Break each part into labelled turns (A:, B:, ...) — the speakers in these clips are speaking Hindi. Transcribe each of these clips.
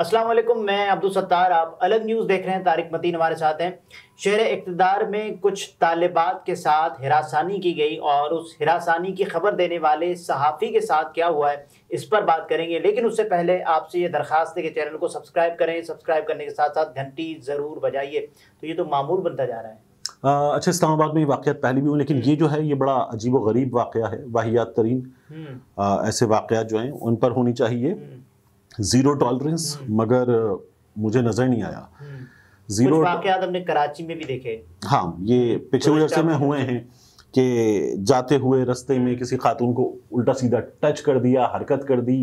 A: अस्सलाम वालेकुम मैं अब्दुल सत्तार आप अलग न्यूज़ देख रहे हैं तारिक मतीन हमारे साथ हैं शहर इकतदार में कुछ तालिबात के साथ हिरासानी की गई और उस हिरासानी की खबर देने वाले सहाफ़ी के साथ क्या हुआ है इस पर बात करेंगे लेकिन उससे पहले आपसे ये दरख्वास्त है कि चैनल को सब्सक्राइब करें सब्सक्राइब करने के साथ साथ घंटी ज़रूर बजाइए तो ये तो मामूल बनता जा रहा है
B: आ, अच्छा इस्लामाबाद में ये वाक़ पहले भी हुए लेकिन ये हम्म। जो है ये बड़ा अजीब व गरीब वाक़ है वाहियात तरीन
A: हम्म।
B: ऐसे वाक़ जो हैं उन पर होनी चाहिए हम्म। जीरो टॉलरेंस हम्म। मगर मुझे नजर नहीं आया जीरो हम्म।
A: हमने कराची में भी देखे
B: हाँ ये पिछले वर्ष में हुए हैं कि जाते हुए रस्ते में हम्म। किसी खातून को उल्टा सीधा टच कर दिया हरकत कर दी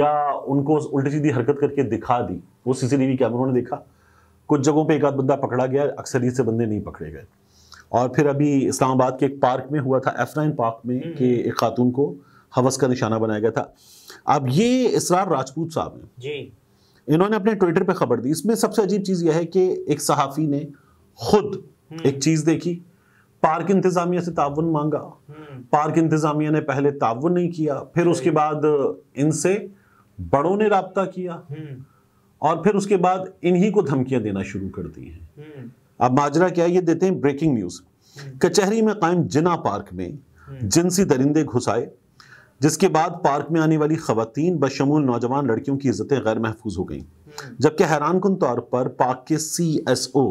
B: या उनको उल्टी सीधी हरकत करके दिखा दी वो सीसीटीवी कैमरों ने देखा कुछ जगहों पे एक आध बंदा पकड़ा गया अक्सरियत से बंदे नहीं पकड़े गए और फिर अभी इस्लामाबाद के एक पार्क में हुआ था एफ पार्क में कि एक खातून को हवस का निशाना बनाया गया था अब ये इसरार राजपूत साहब ने जी इन्होंने अपने ट्विटर पे खबर दी इसमें सबसे अजीब चीज़ यह है कि एक सहाफ़ी ने खुद हम्म। एक चीज़ देखी पार्क इंतज़ामिया से ताउन मांगा हम्म। पार्क इंतज़ामिया ने पहले ताउन नहीं किया फिर उसके बाद इनसे बड़ों ने रबता किया हम्म। और फिर उसके बाद इन्हीं को धमकियां देना शुरू कर दी हैं अब माजरा क्या ये देते हैं ब्रेकिंग न्यूज़ कचहरी में कायम जिना पार्क में जिनसी दरिंदे घुसाए जिसके बाद पार्क में आने वाली खातन बशमूल नौजवान लड़कियों की इज्जतें गैर महफूज हो गई जबकि हैरान कन तौर पर पाक के सी एस ओ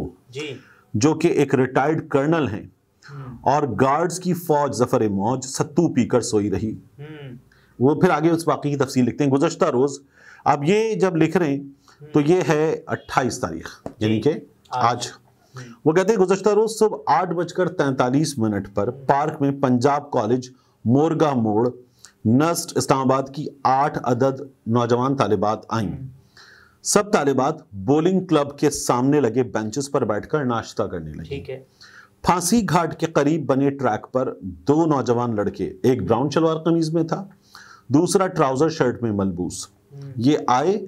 B: जो कि एक रिटायर्ड कर्नल हैं हम्म। और गार्ड्स की फौज जफर मौज सत्तू पीकर सोई रही हम्म। वो फिर आगे उस वाक़े की तफसील लिखते हैं गुजशत रोज़ अब ये जब लिख रहे हैं हम्म। तो ये है अट्ठाईस तारीख यानी कि आज वो कहते हैं गुजशत रोज़ सुबह आठ बजकर तैंतालीस मिनट पर पार्क में पंजाब कॉलेज मोरगा मोड़ नस्ट इस्लामाबाद की आठ अदद नौजवान तालिबात आई सब तालिबात बोलिंग क्लब के सामने लगे बेंचेस पर बैठकर नाश्ता करने लगे ठीक है फांसी घाट के करीब बने ट्रैक पर दो नौजवान लड़के एक ब्राउन शलवार कमीज में था दूसरा ट्राउजर शर्ट में मलबूस हम्म। ये आए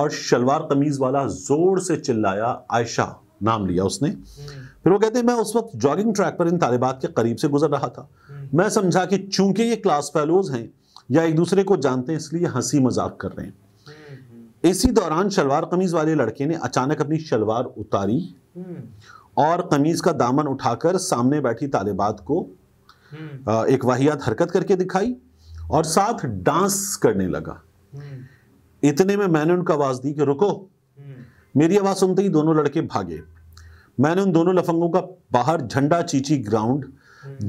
B: और शलवार कमीज वाला जोर से चिल्लाया आयशा नाम लिया उसने हम्म। फिर वो कहते हैं मैं उस वक्त जॉगिंग ट्रैक पर इन तालिबात के करीब से गुजर रहा था हम्म। मैं समझा कि चूंकि ये क्लास फेलोज हैं या एक दूसरे को जानते हैं इसलिए हंसी मजाक कर रहे हैं हम्म, इसी दौरान शलवार कमीज वाले लड़के ने अचानक अपनी शलवार उतारी हम्म। और कमीज का दामन उठाकर सामने बैठी तालिबात को हम्म। एक वाहियात हरकत करके दिखाई और साथ डांस करने लगा इतने में मैंने उनका आवाज़ दी कि रुको मेरी आवाज़ सुनते ही दोनों लड़के भागे मैंने उन दोनों लफंगों का बाहर झंडा चीची ग्राउंड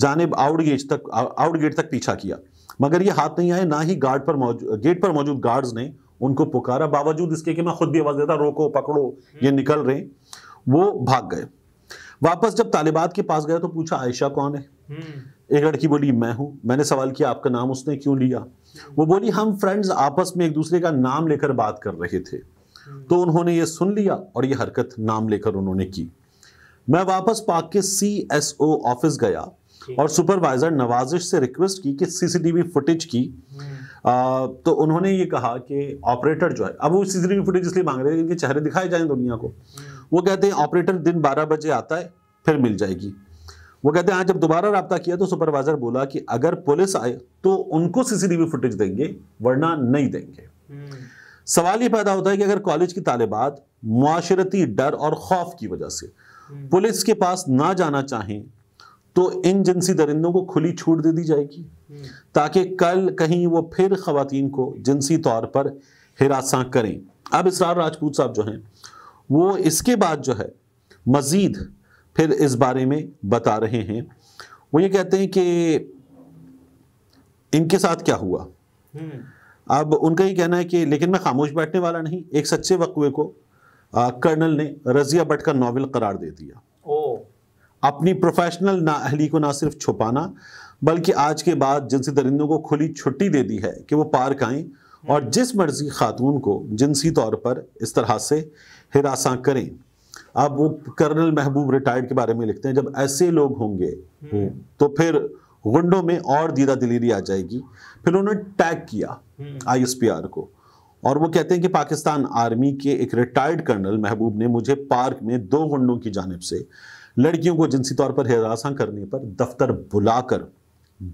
B: जाने आउट गेट तक आउट गेट तक पीछा किया मगर ये हाथ नहीं आए ना ही गार्ड पर गेट पर मौजूद गार्ड्स ने उनको पुकारा बावजूद इसके कि मैं खुद भी आवाज़ देता रोको पकड़ो ये हम्म। निकल रहे वो भाग गए वापस जब तालिबात के पास गया तो पूछा आयशा कौन है हम्म। एक लड़की बोली मैं हूं मैंने सवाल किया आपका नाम उसने क्यों लिया वो बोली हम फ्रेंड्स आपस में एक दूसरे का नाम लेकर बात कर रहे थे हम्म। तो उन्होंने ये सुन लिया और ये हरकत नाम लेकर उन्होंने की मैं वापस पाक के सी ऑफिस गया और सुपरवाइजर नवाजिश से रिक्वेस्ट की कि सीसीटीवी फुटेज की हम्म। आ, तो उन्होंने ये कहा कि ऑपरेटर जो है अब वो सीसीटीवी फुटेज इसलिए मांग रहे हैं इनके चेहरे दिखाए जाए दुनिया को हम्म। वो कहते हैं ऑपरेटर दिन बारह बजे आता है फिर मिल जाएगी वो कहते हैं हाँ, जब दोबारा रबता किया तो सुपरवाइजर बोला कि अगर पुलिस आए तो उनको सीसीटीवी फुटेज देंगे वरना नहीं देंगे हम्म। सवाल ये पैदा होता है कि अगर कॉलेज की तालिबात माशरती डर और खौफ की वजह से पुलिस के पास ना जाना चाहें तो इन जिनसी दरिंदों को खुली छूट दे दी जाएगी ताकि कल कहीं वो फिर खातन को जिनसी तौर पर हिरासा करें अब इसरार राजपूत साहब जो हैं वो इसके बाद जो है मज़ीद फिर इस बारे में बता रहे हैं वो ये कहते हैं कि इनके साथ क्या हुआ अब उनका ये कहना है कि लेकिन मैं खामोश बैठने वाला नहीं एक सच्चे वकुए को आ, कर्नल ने रजिया भट्ट का नावल करार दे दिया अपनी प्रोफेशनल नाअहली को ना सिर्फ छुपाना बल्कि आज के बाद जिनसी दरिंदों को खुली छुट्टी दे दी है कि वो पार्क आए और जिस मर्जी खातून को जिनसी तौर पर इस तरह से हिरासा करें अब वो कर्नल महबूब रिटायर्ड के बारे में लिखते हैं जब ऐसे लोग होंगे हम्म। तो फिर गुंडों में और दीदा दिलीरी आ जाएगी फिर उन्होंने टैग किया हम्म। आईएसपीआर को और वो कहते हैं कि पाकिस्तान आर्मी के एक रिटायर्ड कर्नल महबूब ने मुझे पार्क में दो गुंडों की जानब से लड़कियों को जिनसी तौर पर हिरासा करने पर दफ्तर बुलाकर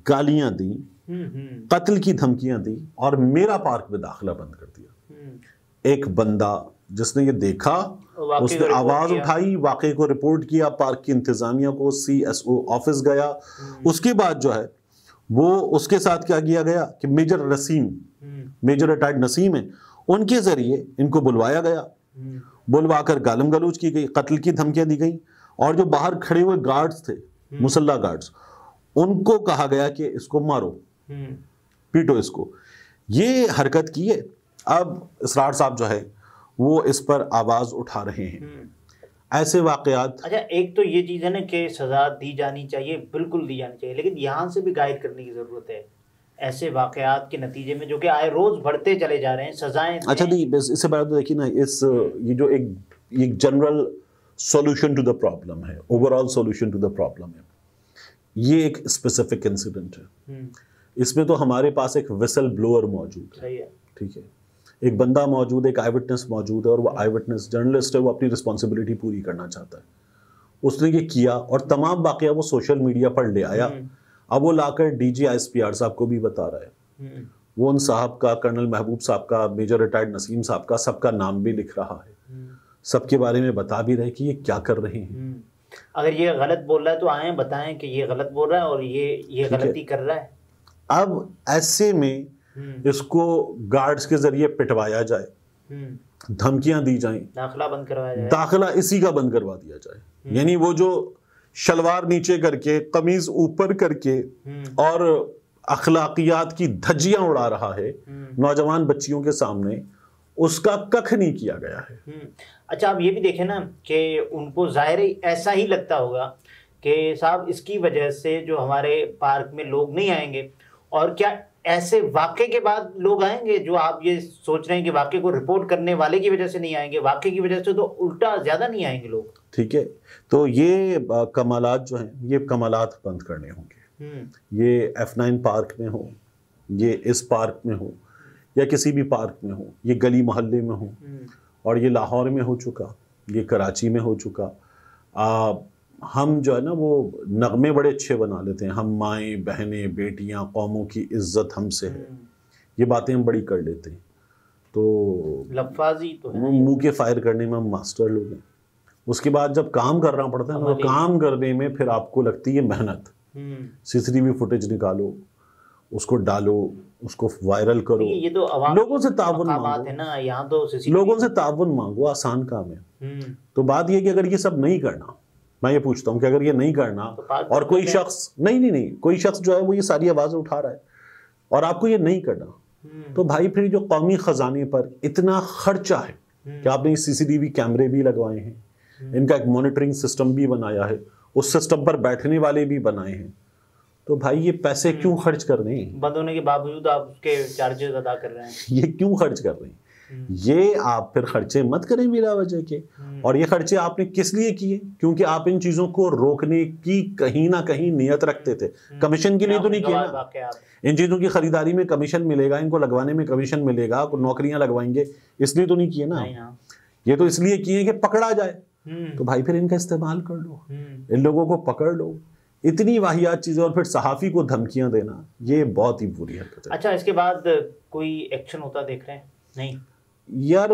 B: गालियां दी हम्म, हम्म। कत्ल की धमकियां दी और मेरा पार्क में दाखिला बंद कर दिया हम्म। एक बंदा जिसने ये देखा
A: उसने आवाज
B: उठाई वाकई को रिपोर्ट किया पार्क की इंतजामिया को सी एस ओ ऑफिस गया उसके बाद जो है वो उसके साथ क्या किया गया कि major Naseem major retired Naseem है उनके जरिए इनको बुलवाया गया बुलवाकर गालम गलूच की गई कत्ल की धमकियां दी गई और जो बाहर खड़े हुए गार्ड्स थे हम्म। मुसल्ला गार्ड्स उनको कहा गया कि इसको मारो हम्म। पीटो इसको ये हरकत की है अब इसरार साहब जो है वो इस पर आवाज़ उठा रहे हैं हम्म। ऐसे वाकयात
A: अच्छा एक तो ये चीज़ है ना कि सज़ा दी जानी चाहिए बिल्कुल दी जानी चाहिए लेकिन यहाँ से भी गाइड करने की ज़रूरत है ऐसे वाकयात के नतीजे में जो कि आए रोज़ बढ़ते चले जा रहे हैं सज़ाएं अच्छा
B: नहीं बस इससे पहले तो देखिए ना इस ये जो एक एक general solution to the problem है overall solution to the problem है ये एक स्पेसिफिक इंसिडेंट है हम्म। इसमें तो हमारे पास एक विसल ब्लोअर मौजूद है ठीक है एक बंदा मौजूद है एक आई विटनेस मौजूद है और वो आई विटनेस जर्नलिस्ट है वो अपनी रिस्पॉन्सिबिलिटी पूरी करना चाहता है उसने ये किया और तमाम वाक़ वो सोशल मीडिया पर ले आया हम्म। अब वो लाकर डी जी आई साहब को भी बता रहा है हम्म। वो उन साहब का कर्नल महबूब साहब का मेजर रिटायर्ड नसीम साहब का सबका नाम भी लिख रहा है सबके बारे में बता भी रहे कि ये क्या कर रहे हैं हम्म।
A: अगर ये गलत बोल रहा है तो आए बताएं कि ये गलत बोल रहा है और ये ये गलती कर रहा है
B: अब ऐसे में हम्म। इसको गार्ड्स के जरिए पिटवाया जाए
A: हम्म।
B: धमकियां दी जाए
A: दाखला बंद करवाया जाए दाखला
B: इसी का बंद करवा दिया जाए यानी वो जो शलवार नीचे करके कमीज ऊपर करके और अखलाकियात की धज्जियां उड़ा रहा है नौजवान बच्चियों के सामने उसका कख नहीं किया गया
A: है अच्छा आप ये भी देखें ना कि उनको ज़ाहिर ऐसा ही लगता होगा कि साहब इसकी वजह से जो हमारे पार्क में लोग नहीं आएंगे और क्या ऐसे वाक़े के बाद लोग आएंगे जो आप ये सोच रहे हैं कि वाक़े को रिपोर्ट करने वाले की वजह से नहीं आएंगे वाक़े की वजह से तो उल्टा ज़्यादा नहीं आएंगे लोग
B: ठीक है तो ये कमालत जो हैं ये कमालत बंद करने होंगे हम्म। ये एफ नाइन पार्क में हो ये इस पार्क में हो या किसी भी पार्क में हो ये गली मोहल्ले में हो हम्म। और ये लाहौर में हो चुका ये कराची में हो चुका आ, हम जो है ना वो नगमे बड़े अच्छे बना लेते हैं हम माएँ बहनें बेटियाँ कौमों की इज्जत हमसे है हम्म। ये बातें हम बड़ी कर लेते हैं तो लफाजी तो मुंह के फायर करने में हम मास्टर लोग हैं उसके बाद जब काम करना पड़ता है ना काम करने में फिर आपको लगती है मेहनत हम्म। सीसीटीवी फुटेज निकालो उसको डालो उसको वायरल करो ये तो लोगों से ताउन मांगो
A: है ना यहाँ तो लोगों से
B: ताउन मांगो आसान काम है हम्म। तो बात यह कि अगर ये सब नहीं करना मैं ये पूछता हूँ कि अगर ये नहीं करना तो और कोई शख्स नहीं नहीं नहीं कोई शख्स जो है वो ये सारी आवाज़ें उठा रहा है और आपको ये नहीं करना हम्म। तो भाई फिर जो कौमी ख़जाने पर इतना खर्चा है हम्म। कि आपने सीसीटीवी कैमरे भी लगवाए हैं इनका एक मॉनिटरिंग सिस्टम भी बनाया है उस सिस्टम पर बैठने वाले भी बनाए हैं तो भाई ये पैसे हम्म। क्यों खर्च कर रहे हैं
A: बंद होने के बावजूद आपके चार्जेस अदा कर रहे हैं
B: ये क्यों खर्च कर रहे हैं हम्म। ये आप फिर खर्चे मत करें बिला वजह के हम्म। और ये खर्चे आपने किस लिए किए क्योंकि आप इन चीज़ों को रोकने की कहीं ना कहीं नियत रखते थे कमीशन के लिए तो नहीं किया इन चीज़ों की खरीदारी में कमीशन मिलेगा इनको लगवाने में कमीशन मिलेगा नौकरियां लगवाएंगे इसलिए तो नहीं किए ना हाँ। ये तो इसलिए किए कि पकड़ा जाए तो भाई फिर इनका इस्तेमाल कर लो इन लोगों को पकड़ लो इतनी वाहियात चीज़ें और फिर सहाफ़ी को धमकियां देना ये बहुत ही बुरी हरकत
A: है अच्छा इसके बाद कोई एक्शन होता देख रहे हैं
B: नहीं यार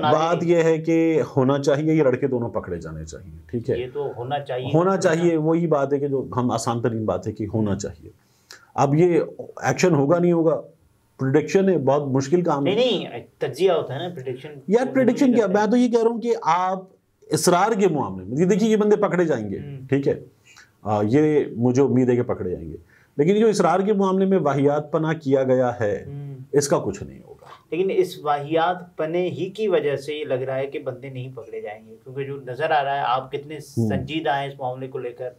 B: बात यह है कि होना चाहिए ये लड़के दोनों पकड़े जाने चाहिए ठीक है ये
A: तो होना चाहिए होना
B: चाहिए वही बात है कि जो हम आसान तरीन बात है कि होना चाहिए अब ये एक्शन होगा नहीं होगा प्रिडिक्शन है बहुत मुश्किल काम नहीं, नहीं
A: तजिया होता है ना प्रिडिक्शन
B: यार प्रिडिक्शन क्या मैं तो ये कह रहा हूँ कि आप इसरार के मामले में देखिए ये बंदे पकड़े जाएंगे हम्म। ठीक है हाँ, ये मुझे उम्मीद है कि पकड़े जाएंगे लेकिन जो इसरार के मामले में वाहियात पना किया गया है हम्म। इसका कुछ नहीं होगा
A: लेकिन इस वाहियात पने ही की वजह से ये लग रहा है कि बंदे नहीं पकड़े जाएंगे क्योंकि जो नज़र आ रहा है आप कितने हम्म। संजीदा हैं इस मामले को लेकर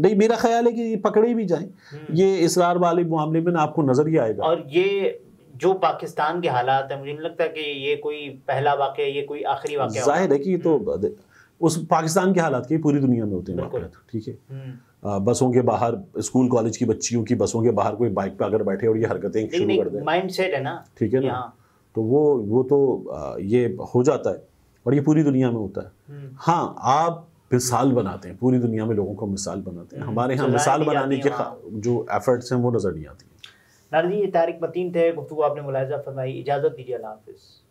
B: नहीं मेरा ख्याल है कि ये पकड़े भी जाएं हम्म। ये इसरार वाले मामले में ना आपको नज़र ही आएगा और
A: ये जो पाकिस्तान के हालात है मुझे नहीं लगता कि ये कोई पहला वाक्य ये कोई आखिरी वाक्य जाहिर है कि
B: ये तो उस पाकिस्तान के हालात के पूरी दुनिया में होते हैं तो, ठीक है हम्म। बसों के बाहर स्कूल कॉलेज की बच्चियों की बसों के बाहर कोई बाइक पे अगर बैठे और ये हरकतें शुरू कर दे
A: माइंड सेट है ना
B: ठीक है ना तो वो वो तो ये हो जाता है और ये पूरी दुनिया में होता है हम्म। हाँ आप मिसाल बनाते हैं पूरी दुनिया में लोगों को मिसाल बनाते हैं हम्म। हमारे यहाँ मिसाल बनाने के हाँ। जो एफर्ट्स हैं वो नज़र नहीं आती
A: नारजी ये तारिक मतीन थे गुफ्तु आपने मुलाजा फरमाई इजाज़त दीजिए अल्लाह हाफिज़